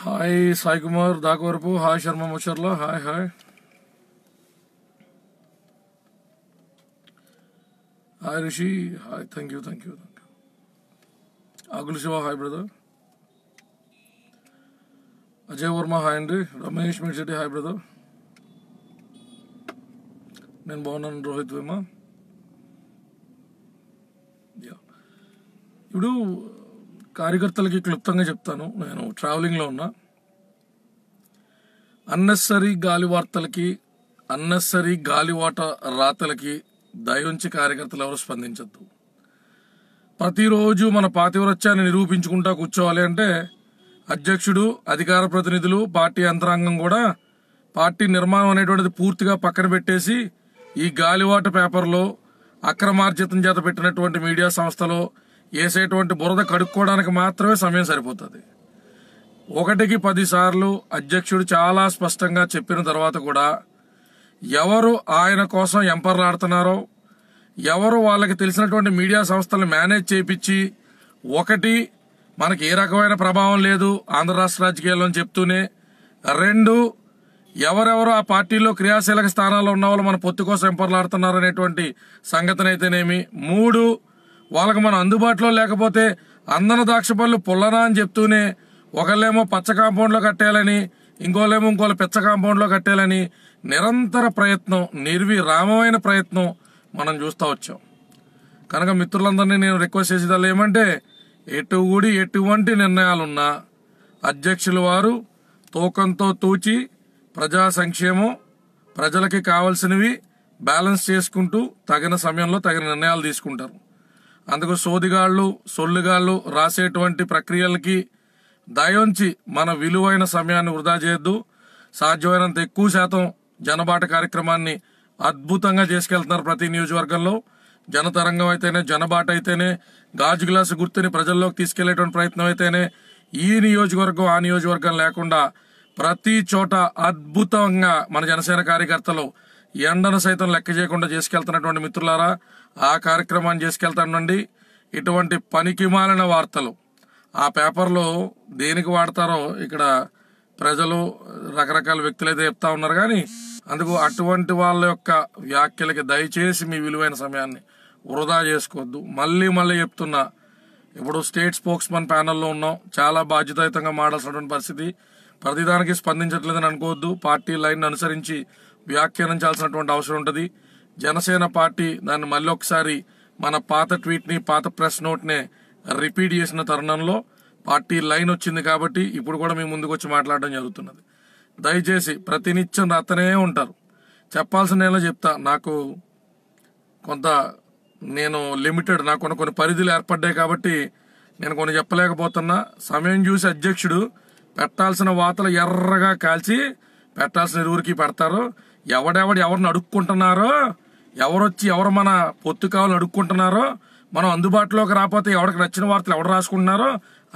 Hi Sai Kumar Dagwarpu. Hi Sharma Mucharla. Hi, hi. Hi Rishi. Hi, thank you, thank you, thank you. Agul Shiva, hi brother. Ajay Verma, hi Andre. Ramesh Mircheti, hi brother. నేను బాగున్నాను Rohit Varma yeah ఇప్పుడు కార్యకర్తలకి క్లుప్తంగా చెప్తాను నేను ట్రావెలింగ్లో ఉన్నా unnecessary గాలి వార్తలకి unnecessary గాలివాట రాతలకి దయోంచి కార్యకర్తలు ఎవరు స్పందించద్దు ప్రతిరోజు మన పాతివ్రత్యాన్ని నిరూపించుకుంటా కూర్చోవాలి అంటే అధ్యక్షుడు అధికార ప్రతినిధులు పార్టీ యంత్రాంగం కూడా పార్టీ నిర్మాణం అనేటువంటిది పూర్తిగా పక్కన పెట్టేసి ఈ గాలివాట పేపర్లో అక్రమార్జితం చేత పెట్టినటువంటి మీడియా సంస్థలో వేసేటువంటి బురద కడుక్కోవడానికి మాత్రమే సమయం సరిపోతుంది ఒకటికి పదిసార్లు అధ్యక్షుడు చాలా స్పష్టంగా చెప్పిన తర్వాత కూడా ఎవరు ఆయన కోసం ఎంపర్లాడుతున్నారో ఎవరు వాళ్ళకి తెలిసినటువంటి మీడియా సంస్థలు మేనేజ్ చేయించి ఒకటి మనకి ఏ రకమైన ప్రభావం లేదు ఆంధ్ర రాష్ట్ర రాజకీయాల్లో అని చెప్తూనే రెండు ఎవరెవరు ఆ పార్టీలో క్రియాశీలక స్థానాల్లో ఉన్న వాళ్ళు మన పొత్తు కోసం ఎంపర్లాడుతున్నారు అనేటువంటి సంగతినైతేనేమి మూడు వాళ్ళకి మనం అందుబాటులో లేకపోతే అందన ద్రాక్ష పళ్ళు పుల్లనా అని చెప్తూనే ఒకళ్ళేమో పచ్చ కాంపౌండ్లో కట్టేయాలని ఇంకోళ్ళేమో ఇంకోళ్ళ పిచ్చ కాంపౌండ్లో కట్టేయాలని నిరంతర ప్రయత్నం నిర్విరామమైన ప్రయత్నం మనం చూస్తూ వచ్చాం కనుక మిత్రులందరినీ నేను రిక్వెస్ట్ చేసేదాళ్ళు ఏమంటే ఎటు కూడి ఎటువంటి నిర్ణయాలున్నా అధ్యక్షుల వారు తూకంతో తూచి ప్రజా సంక్షేమం ప్రజలకి కావలసినవి బ్యాలెన్స్ చేసుకుంటూ తగిన సమయంలో తగిన నిర్ణయాలు తీసుకుంటారు అందుకు సోదిగాళ్లు సొల్లుగాళ్లు రాసేటువంటి ప్రక్రియలకి దయోంచి మన విలువైన సమయాన్ని వృధా చేయొద్దు సాధ్యమైనంత ఎక్కువ శాతం జనబాట కార్యక్రమాన్ని అద్భుతంగా చేసుకెళ్తున్నారు ప్రతి నియోజకవర్గంలో జనతరంగం అయితేనే జనబాట అయితేనే గాజు గ్లాసు గుర్తుని ప్రజల్లోకి తీసుకెళ్లేటువంటి ప్రయత్నం అయితేనే ఈ నియోజకవర్గం ఆ నియోజకవర్గం లేకుండా ప్రతి చోట అద్భుతంగా మన జనసేన కార్యకర్తలు ఎండను సైతం లెక్క చేయకుండా చేసుకెళ్తున్నటువంటి మిత్రులారా ఆ కార్యక్రమాన్ని చేసుకెళ్తానండి ఇటువంటి పనికిమాలిన వార్తలు ఆ పేపర్లో దేనికి వాడతారో ఇక్కడ ప్రజలు రకరకాల వ్యక్తులైతే చెప్తా ఉన్నారు కానీ అందుకు అటువంటి వాళ్ళ యొక్క వ్యాఖ్యలకి దయచేసి మీ విలువైన సమయాన్ని వృధా చేసుకోవద్దు మళ్ళీ మళ్ళీ చెప్తున్నా ఇప్పుడు స్టేట్ స్పోక్స్మన్ ప్యానెల్లో ఉన్నాం చాలా బాధ్యతాయుతంగా మాడాల్సినటువంటి పరిస్థితి ప్రతిదానికి స్పందించట్లేదని అనుకోవద్దు పార్టీ లైన్ అనుసరించి వ్యాఖ్యానించాల్సినటువంటి అవసరం ఉంటుంది జనసేన పార్టీ దాన్ని మళ్ళీ ఒకసారి మన పాత ట్వీట్ని పాత ప్రెస్ నోట్నే రిపీట్ చేసిన తరుణంలో పార్టీ లైన్ వచ్చింది కాబట్టి ఇప్పుడు కూడా మేము ముందుకు వచ్చి మాట్లాడడం జరుగుతున్నది దయచేసి ప్రతినిత్యం రాతనే ఉంటారు చెప్పాల్సిన నేను చెప్తా నాకు కొంత నేను లిమిటెడ్ నాకు కొన్ని కొన్ని పరిధులు ఏర్పడ్డాయి కాబట్టి నేను కొన్ని చెప్పలేకపోతున్నా సమయం చూసి అధ్యక్షుడు పెట్టాల్సిన వాతలు ఎర్రగా కాల్చి పెట్టాల్సిన ఊరికి పెడతారు ఎవడెవడు ఎవరిని అడుక్కుంటున్నారో ఎవరొచ్చి ఎవరు మన పొత్తు కావాలని అడుక్కుంటున్నారో మనం అందుబాటులోకి రాకపోతే ఎవరికి నచ్చిన వార్తలు ఎవరు రాసుకుంటున్నారో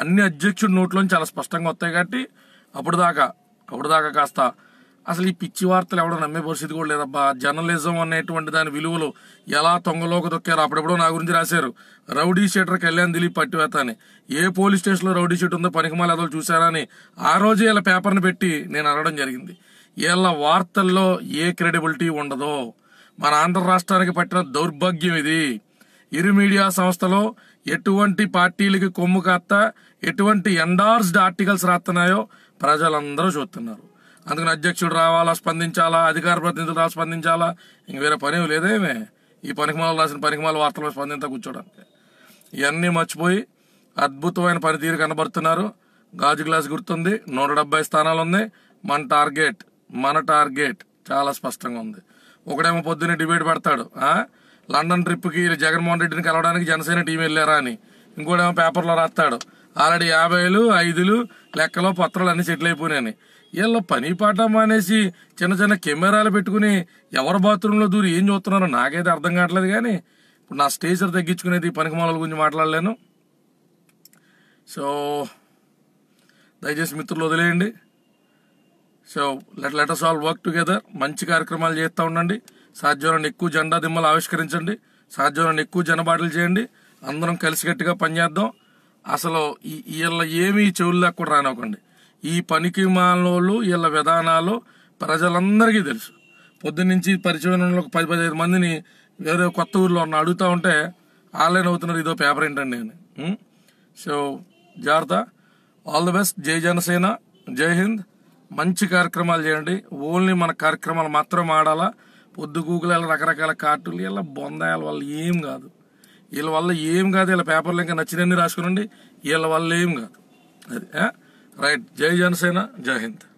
అన్ని అధ్యక్షుడి నుంచి చాలా స్పష్టంగా వస్తాయి కాబట్టి అప్పుడు దాకా అప్పుడు దాకా కాస్త అసలు ఈ పిచ్చి వార్తలు ఎవడో నమ్మే పరిస్థితి కూడా లేదబ్బా జర్నలిజం అనేటువంటి దాని విలువలు ఎలా తొంగలోకి దొక్కారు అప్పుడెప్పుడో నా గురించి రాశారు రౌడీ షీటర్కి కళ్యాణ్ దిలీప్ అని ఏ పోలీస్ స్టేషన్లో రౌడీ షీట్ ఉందో పనికిమాల అదో చూశారని ఆ రోజే ఇలా పేపర్ని పెట్టి నేను అడగడం జరిగింది వీళ్ళ వార్తల్లో ఏ క్రెడిబిలిటీ ఉండదు మన ఆంధ్ర రాష్ట్రానికి పట్టిన దౌర్భాగ్యం ఇది ఇరు మీడియా సంస్థలో ఎటువంటి పార్టీలకి కొమ్ము కాస్త ఎటువంటి ఎండార్స్డ్ ఆర్టికల్స్ రాస్తున్నాయో ప్రజలందరూ చూస్తున్నారు అందుకని అధ్యక్షుడు రావాలా స్పందించాలా అధికార ప్రతినిధులు రావాలి స్పందించాలా ఇంక వేరే పని లేదేమే ఈ పనికిమాలు రాసిన పనికిమాల వార్తలు స్పందించ కూర్చోడానికి ఇవన్నీ మర్చిపోయి అద్భుతమైన పనితీరు కనబడుతున్నారు గాజు గ్లాస్ గుర్తుంది నూట డెబ్బై స్థానాలు ఉంది మన టార్గెట్ మన టార్గెట్ చాలా స్పష్టంగా ఉంది ఒకడేమో పొద్దున్నే డిబేట్ పెడతాడు లండన్ ట్రిప్కి జగన్మోహన్ రెడ్డిని కలవడానికి జనసేన టీం వెళ్ళారా అని ఇంకోటేమో పేపర్లో రాస్తాడు ఆల్రెడీ యాభైలు ఐదులు లెక్కలో పత్రాలు అన్ని సెటిల్ అయిపోయినాయని వీళ్ళు పని పాట మానేసి చిన్న చిన్న కెమెరాలు పెట్టుకుని ఎవరి బాత్రూంలో దూరి ఏం చూస్తున్నారో నాకైతే అర్థం కావట్లేదు కానీ ఇప్పుడు నా స్టేజర్ తగ్గించుకునేది పనికి మాల గురించి మాట్లాడలేను సో దయచేసి మిత్రులు వదిలేయండి so let let us all work together మంచి కార్యక్రమాలు చేస్తూ ఉండండి సాధ్యమైన ఎక్కువ జెండా దిమ్మలు ఆవిష్కరించండి సాధ్యమైన ఎక్కువ జనబాటలు చేయండి అందరం కలిసికట్టుగా పనిచేద్దాం అసలు వీళ్ళ ఏమీ లేక కూడా రానివ్వకండి ఈ పనికి మాలోళ్ళు వీళ్ళ విధానాలు ప్రజలందరికీ తెలుసు నుంచి పరిచయం పది పదిహేను మందిని వేరే కొత్త ఊర్లో ఉన్న అడుగుతూ ఉంటే ఆన్లైన్ అవుతున్నారు ఇదో పేపర్ ఏంటండి అని సో జాగ్రత్త ఆల్ ది బెస్ట్ జై జనసేన జై హింద్ మంచి కార్యక్రమాలు చేయండి ఓన్లీ మన కార్యక్రమాలు మాత్రం ఆడాలా పొద్దు గూగుల రకరకాల కార్టూన్లు ఇలా బొందాయాల వల్ల ఏం కాదు వీళ్ళ వల్ల ఏం కాదు ఇలా పేపర్లు ఇంకా నచ్చినన్నీ రాసుకునండి వీళ్ళ వల్ల ఏం కాదు అది రైట్ జై జనసేన జై హింద్